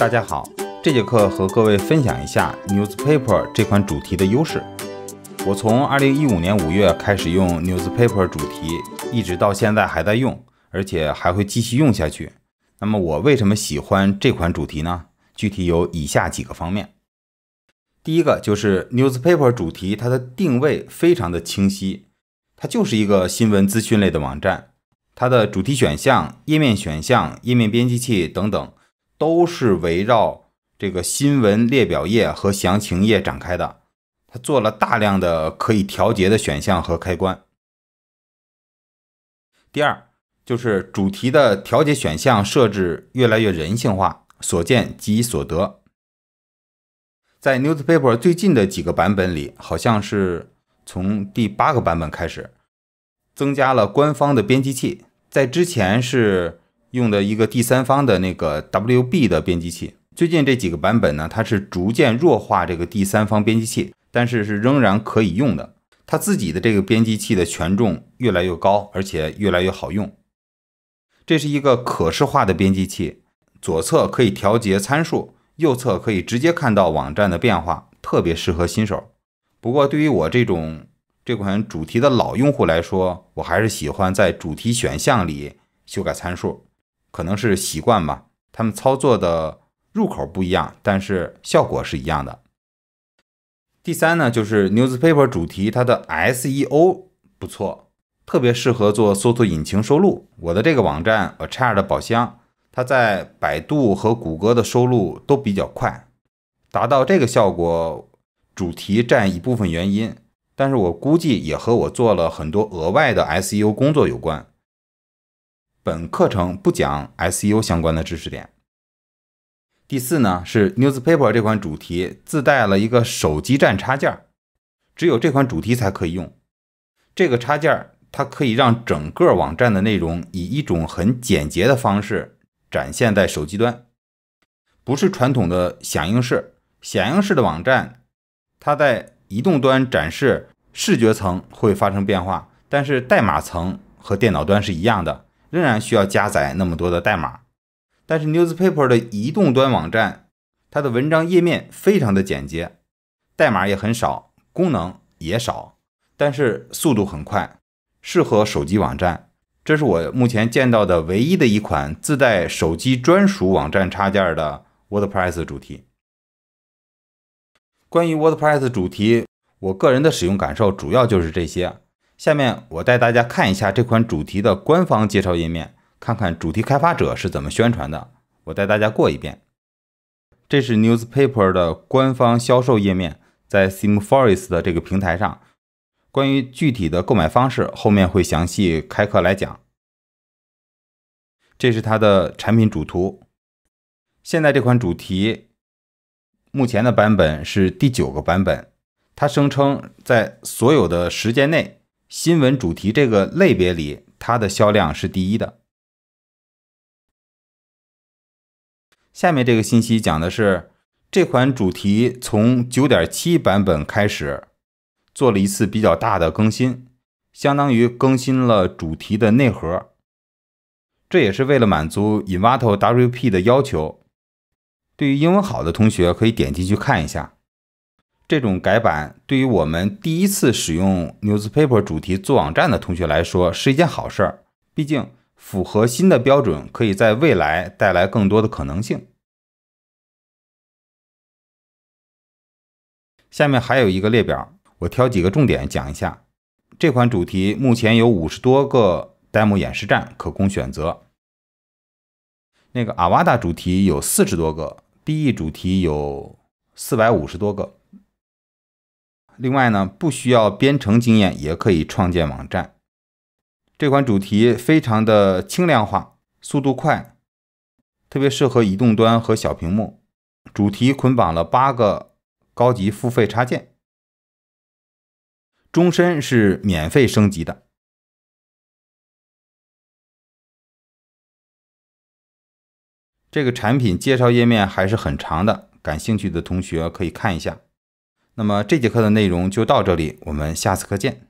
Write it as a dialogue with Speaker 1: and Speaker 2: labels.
Speaker 1: 大家好，这节课和各位分享一下 newspaper 这款主题的优势。我从二零一五年五月开始用 newspaper 主题，一直到现在还在用，而且还会继续用下去。那么我为什么喜欢这款主题呢？具体有以下几个方面。第一个就是 newspaper 主题，它的定位非常的清晰，它就是一个新闻资讯类的网站。它的主题选项、页面选项、页面编辑器等等。都是围绕这个新闻列表页和详情页展开的，它做了大量的可以调节的选项和开关。第二就是主题的调节选项设置越来越人性化，所见即所得。在 Newspaper 最近的几个版本里，好像是从第八个版本开始，增加了官方的编辑器，在之前是。用的一个第三方的那个 W B 的编辑器，最近这几个版本呢，它是逐渐弱化这个第三方编辑器，但是是仍然可以用的。它自己的这个编辑器的权重越来越高，而且越来越好用。这是一个可视化的编辑器，左侧可以调节参数，右侧可以直接看到网站的变化，特别适合新手。不过对于我这种这款主题的老用户来说，我还是喜欢在主题选项里修改参数。可能是习惯吧，他们操作的入口不一样，但是效果是一样的。第三呢，就是 newspaper 主题，它的 SEO 不错，特别适合做搜索引擎收录。我的这个网站 A Chair 的宝箱，它在百度和谷歌的收录都比较快，达到这个效果，主题占一部分原因，但是我估计也和我做了很多额外的 SEO 工作有关。本课程不讲 SEO 相关的知识点。第四呢是 Newspaper 这款主题自带了一个手机站插件，只有这款主题才可以用。这个插件它可以让整个网站的内容以一种很简洁的方式展现在手机端，不是传统的响应式。响应式的网站，它在移动端展示视觉层会发生变化，但是代码层和电脑端是一样的。仍然需要加载那么多的代码，但是 Newspaper 的移动端网站，它的文章页面非常的简洁，代码也很少，功能也少，但是速度很快，适合手机网站。这是我目前见到的唯一的一款自带手机专属网站插件的 WordPress 主题。关于 WordPress 主题，我个人的使用感受主要就是这些。下面我带大家看一下这款主题的官方介绍页面，看看主题开发者是怎么宣传的。我带大家过一遍。这是 Newspaper 的官方销售页面，在 s i e m f o r e s t 的这个平台上。关于具体的购买方式，后面会详细开课来讲。
Speaker 2: 这是它的产品主图。现在这款主题目前的版本是第九个版本，它声称在所有的时间内。新闻主题这个类别里，它的销量是第一的。下面这个信息讲的是，这款主题从九点七版本开始
Speaker 1: 做了一次比较大的更新，相当于更新了主题的内核，这也是为了满足 Invato WP 的要求。对于英文好的同学，可以点进去看一下。这种改版对于我们第一次使用 Newspaper 主题做网站的同学来说是一件好事儿，
Speaker 2: 毕竟符合新的标准，可以在未来带来更多的可能性。下面还有一个列表，我挑几个重点讲一下。这款主题目前有五十多个 demo
Speaker 1: 演示站可供选择，那个 a 瓦 a 主题有四十多个，BE 主题有四百五十多个。另外呢，不需要编程经验也可以创建网站。这款主题非常的轻量化，速度快，特别适合移动端和小
Speaker 2: 屏幕。主题捆绑了八个高级付费插件，终身是免费升级的。这个产品介绍页面还是很长的，感兴趣的同学可以看一下。那么这节课的内容就到这里，我们下次课见。